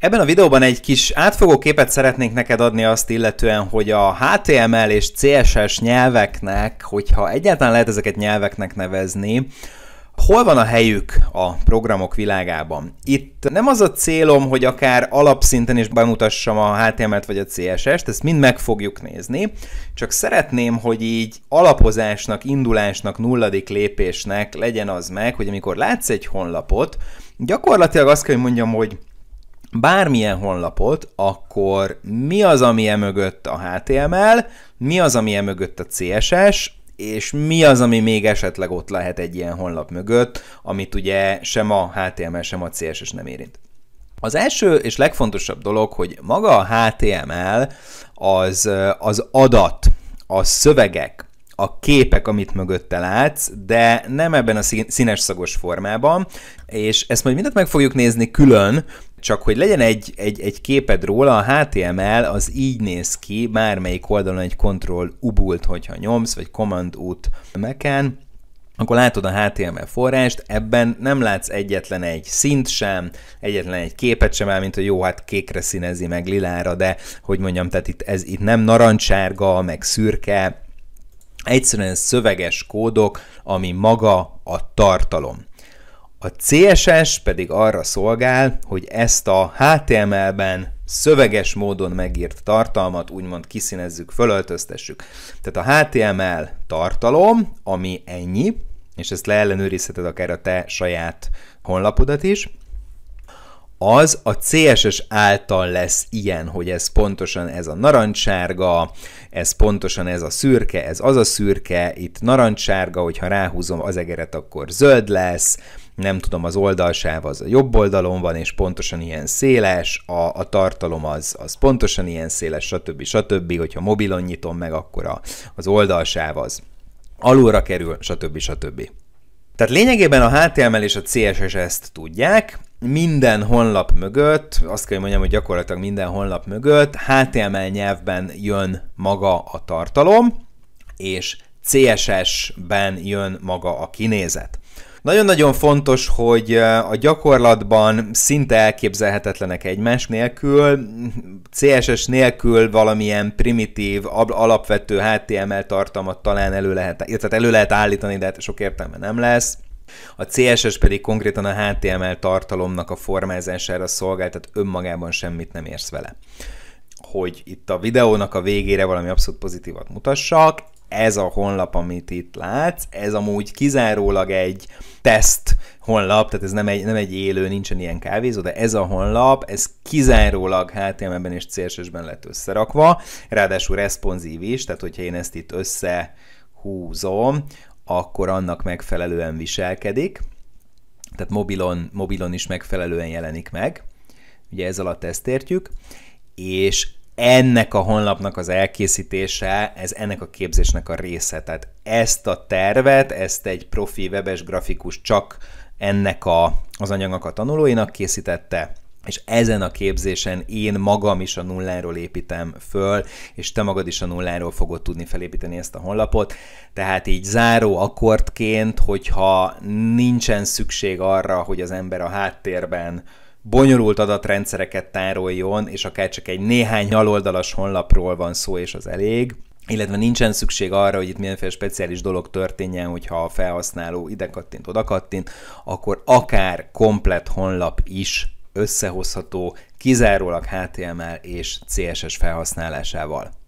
Ebben a videóban egy kis átfogó képet szeretnénk neked adni azt illetően, hogy a HTML és CSS nyelveknek, hogyha egyáltalán lehet ezeket nyelveknek nevezni, Hol van a helyük a programok világában? Itt nem az a célom, hogy akár alapszinten is bemutassam a HTML-t vagy a CSS-t, ezt mind meg fogjuk nézni, csak szeretném, hogy így alapozásnak, indulásnak, nulladik lépésnek legyen az meg, hogy amikor látsz egy honlapot, gyakorlatilag azt kell, hogy mondjam, hogy bármilyen honlapot, akkor mi az, ami e mögött a HTML, mi az, ami e mögött a CSS, és mi az, ami még esetleg ott lehet egy ilyen honlap mögött, amit ugye sem a HTML, sem a CSS nem érint. Az első és legfontosabb dolog, hogy maga a HTML az, az adat, a szövegek, a képek, amit mögötte látsz, de nem ebben a színes szagos formában, és ezt majd mindent meg fogjuk nézni külön, csak hogy legyen egy, egy, egy képed róla, a HTML az így néz ki, bármelyik oldalon egy Ctrl ubult, hogyha nyomsz, vagy Command út meken, akkor látod a HTML forrást, ebben nem látsz egyetlen egy szint sem, egyetlen egy képet sem, mint hogy jó, hát kékre színezi meg lilára, de hogy mondjam, tehát itt, ez itt nem narancsárga, meg szürke, Egyszerűen szöveges kódok, ami maga a tartalom. A CSS pedig arra szolgál, hogy ezt a HTML-ben szöveges módon megírt tartalmat úgymond kiszínezzük, fölöltöztessük. Tehát a HTML tartalom, ami ennyi, és ezt leellenőrizheted akár a te saját honlapodat is, az a CSS által lesz ilyen, hogy ez pontosan ez a narancssárga, ez pontosan ez a szürke, ez az a szürke, itt narancssárga, hogyha ráhúzom az egeret, akkor zöld lesz, nem tudom, az oldalsáv az a jobb oldalon van, és pontosan ilyen széles, a, a tartalom az, az pontosan ilyen széles, stb. stb. Hogyha mobilon nyitom meg, akkor a, az oldalsáv az alulra kerül, stb. stb. Tehát lényegében a HTML és a CSS ezt tudják, minden honlap mögött, azt kell mondjam, hogy gyakorlatilag minden honlap mögött HTML nyelvben jön maga a tartalom, és CSS-ben jön maga a kinézet. Nagyon-nagyon fontos, hogy a gyakorlatban szinte elképzelhetetlenek egymás nélkül, CSS nélkül valamilyen primitív, alapvető HTML tartalmat talán elő lehet, illetve elő lehet állítani, de hát sok értelme nem lesz. A CSS pedig konkrétan a HTML tartalomnak a formázására szolgál, tehát önmagában semmit nem érsz vele. Hogy itt a videónak a végére valami abszolút pozitívat mutassak, ez a honlap, amit itt látsz, ez amúgy kizárólag egy teszt honlap, tehát ez nem egy, nem egy élő, nincsen ilyen kávézó, de ez a honlap, ez kizárólag HTML-ben és CSS-ben lett összerakva, ráadásul responsív is, tehát hogyha én ezt itt össze húzom, akkor annak megfelelően viselkedik, tehát mobilon, mobilon is megfelelően jelenik meg, ugye ez alatt ezt értjük, és ennek a honlapnak az elkészítése, ez ennek a képzésnek a része. Tehát ezt a tervet, ezt egy profi webes grafikus csak ennek a, az anyagnak a tanulóinak készítette, és ezen a képzésen én magam is a nulláról építem föl, és te magad is a nulláról fogod tudni felépíteni ezt a honlapot. Tehát így záró akkordként, hogyha nincsen szükség arra, hogy az ember a háttérben bonyolult adatrendszereket tároljon, és akár csak egy néhány aloldalas honlapról van szó, és az elég, illetve nincsen szükség arra, hogy itt mindenféle speciális dolog történjen, hogyha a felhasználó ide kattint, oda kattint, akkor akár komplet honlap is összehozható kizárólag HTML és CSS felhasználásával.